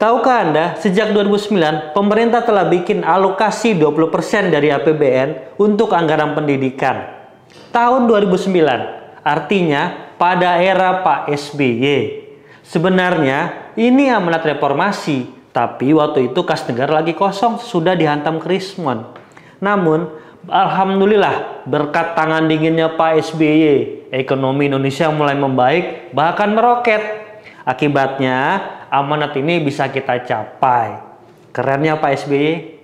Tahukah Anda, sejak 2009, pemerintah telah bikin alokasi 20% dari APBN untuk anggaran pendidikan. Tahun 2009, artinya pada era Pak SBY. Sebenarnya, ini amanat reformasi, tapi waktu itu kas negara lagi kosong, sudah dihantam krismon. Namun, Alhamdulillah, berkat tangan dinginnya Pak SBY, ekonomi Indonesia mulai membaik, bahkan meroket. Akibatnya amanat ini bisa kita capai. Kerennya Pak SBY,